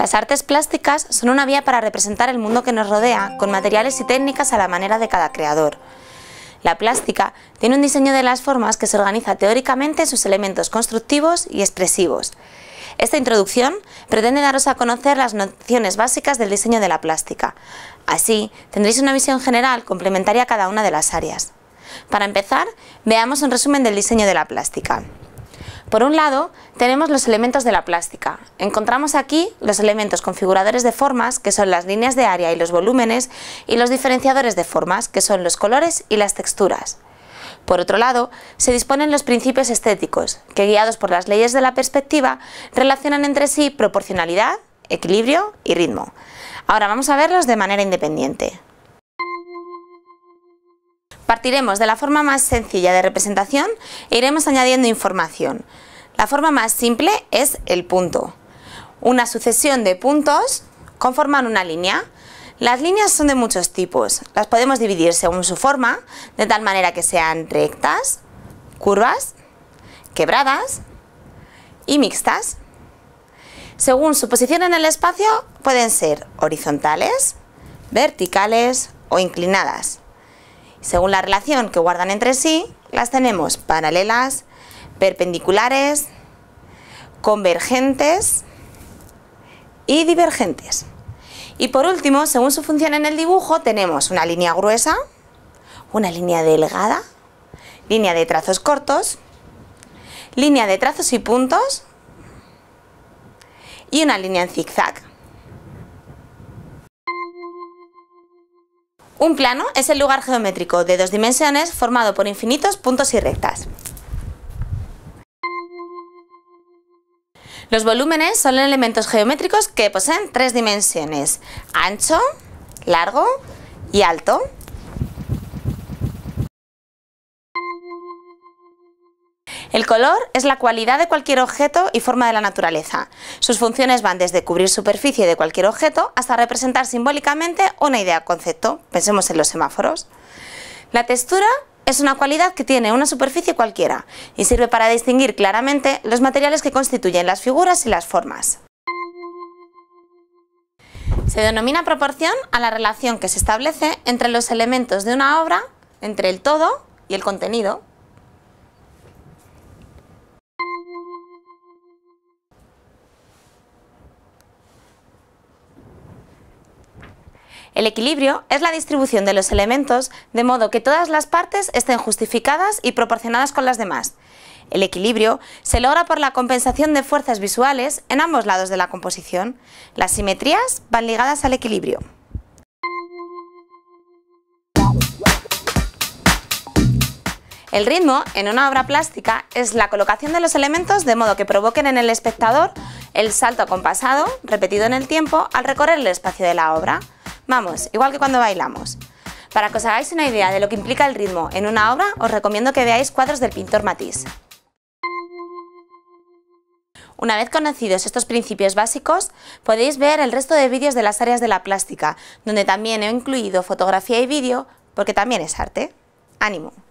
Las artes plásticas son una vía para representar el mundo que nos rodea con materiales y técnicas a la manera de cada creador. La plástica tiene un diseño de las formas que se organiza teóricamente en sus elementos constructivos y expresivos. Esta introducción pretende daros a conocer las nociones básicas del diseño de la plástica. Así, tendréis una visión general complementaria a cada una de las áreas. Para empezar, veamos un resumen del diseño de la plástica. Por un lado, tenemos los elementos de la plástica. Encontramos aquí los elementos configuradores de formas, que son las líneas de área y los volúmenes, y los diferenciadores de formas, que son los colores y las texturas. Por otro lado, se disponen los principios estéticos, que guiados por las leyes de la perspectiva, relacionan entre sí proporcionalidad, equilibrio y ritmo. Ahora vamos a verlos de manera independiente. Partiremos de la forma más sencilla de representación e iremos añadiendo información. La forma más simple es el punto. Una sucesión de puntos conforman una línea. Las líneas son de muchos tipos. Las podemos dividir según su forma, de tal manera que sean rectas, curvas, quebradas y mixtas. Según su posición en el espacio, pueden ser horizontales, verticales o inclinadas. Según la relación que guardan entre sí, las tenemos paralelas, perpendiculares, convergentes y divergentes. Y por último, según su función en el dibujo, tenemos una línea gruesa, una línea delgada, línea de trazos cortos, línea de trazos y puntos y una línea en zigzag. Un plano es el lugar geométrico de dos dimensiones formado por infinitos puntos y rectas. Los volúmenes son elementos geométricos que poseen tres dimensiones, ancho, largo y alto. El color es la cualidad de cualquier objeto y forma de la naturaleza. Sus funciones van desde cubrir superficie de cualquier objeto hasta representar simbólicamente una idea o concepto. Pensemos en los semáforos. La textura es una cualidad que tiene una superficie cualquiera y sirve para distinguir claramente los materiales que constituyen las figuras y las formas. Se denomina proporción a la relación que se establece entre los elementos de una obra, entre el todo y el contenido. El equilibrio es la distribución de los elementos de modo que todas las partes estén justificadas y proporcionadas con las demás. El equilibrio se logra por la compensación de fuerzas visuales en ambos lados de la composición. Las simetrías van ligadas al equilibrio. El ritmo en una obra plástica es la colocación de los elementos de modo que provoquen en el espectador el salto acompasado, repetido en el tiempo, al recorrer el espacio de la obra. Vamos, igual que cuando bailamos. Para que os hagáis una idea de lo que implica el ritmo en una obra, os recomiendo que veáis cuadros del pintor Matisse. Una vez conocidos estos principios básicos, podéis ver el resto de vídeos de las áreas de la plástica, donde también he incluido fotografía y vídeo, porque también es arte. ¡Ánimo!